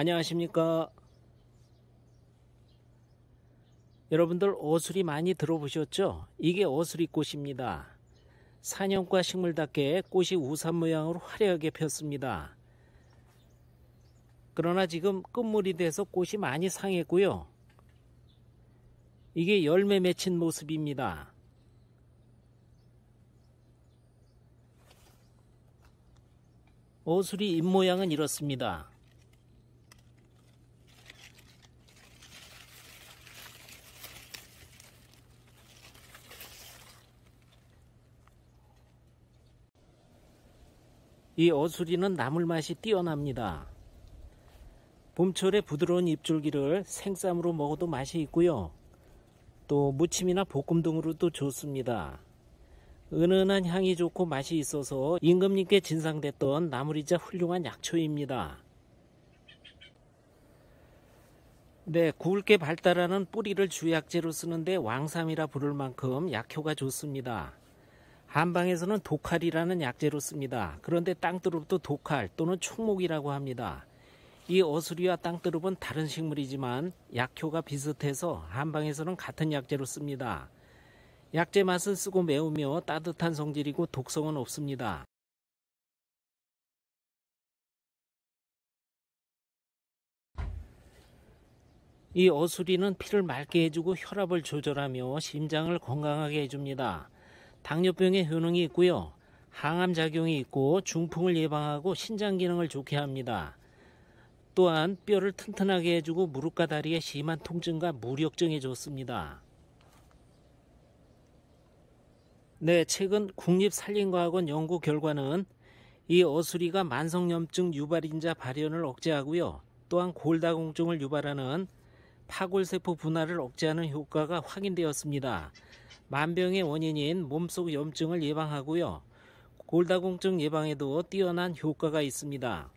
안녕하십니까 여러분들 오수리 많이 들어보셨죠 이게 오수리꽃입니다 산형과 식물답게 꽃이 우산 모양으로 화려하게 폈습니다 그러나 지금 끝물이 돼서 꽃이 많이 상했고요 이게 열매 맺힌 모습입니다 오수리 잎모양은 이렇습니다 이 어수리는 나물 맛이 뛰어납니다. 봄철에 부드러운 잎줄기를 생쌈으로 먹어도 맛이 있고요. 또 무침이나 볶음 등으로도 좋습니다. 은은한 향이 좋고 맛이 있어서 임금님께 진상됐던 나물이자 훌륭한 약초입니다. 네, 굵게 발달하는 뿌리를 주약재로 쓰는데 왕삼이라 부를 만큼 약효가 좋습니다. 한방에서는 독칼이라는 약재로 씁니다. 그런데 땅두릅도 독칼 또는 총목이라고 합니다. 이 어수리와 땅두릅은 다른 식물이지만 약효가 비슷해서 한방에서는 같은 약재로 씁니다. 약재 맛은 쓰고 매우며 따뜻한 성질이고 독성은 없습니다. 이 어수리는 피를 맑게 해주고 혈압을 조절하며 심장을 건강하게 해줍니다. 당뇨병에 효능이 있고요. 항암 작용이 있고 중풍을 예방하고 신장 기능을 좋게 합니다. 또한 뼈를 튼튼하게 해주고 무릎과 다리에 심한 통증과 무력증이 좋습니다. 네, 최근 국립산림과학원 연구 결과는 이 어수리가 만성염증 유발인자 발현을 억제하고요. 또한 골다공증을 유발하는 파골세포 분화를 억제하는 효과가 확인되었습니다. 만병의 원인인 몸속 염증을 예방하고요. 골다공증 예방에도 뛰어난 효과가 있습니다.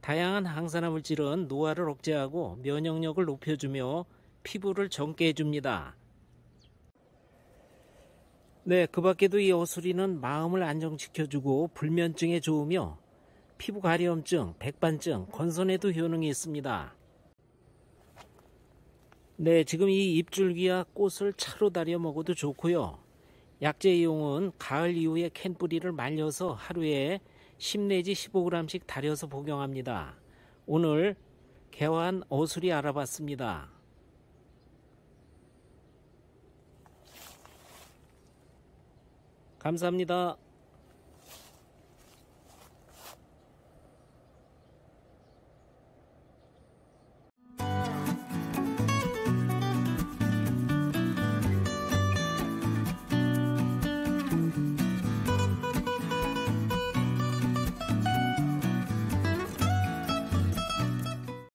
다양한 항산화 물질은 노화를 억제하고 면역력을 높여주며 피부를 젊게 해줍니다. 네, 그 밖에도 이 오수리는 마음을 안정시켜주고 불면증에 좋으며 피부 가려움증, 백반증, 건선에도 효능이 있습니다. 네, 지금 이 잎줄기와 꽃을 차로 다려 먹어도 좋고요. 약재 이용은 가을 이후에 캔 뿌리를 말려서 하루에 10 내지 15g씩 다려서 복용합니다. 오늘 개화한 어술이 알아봤습니다. 감사합니다.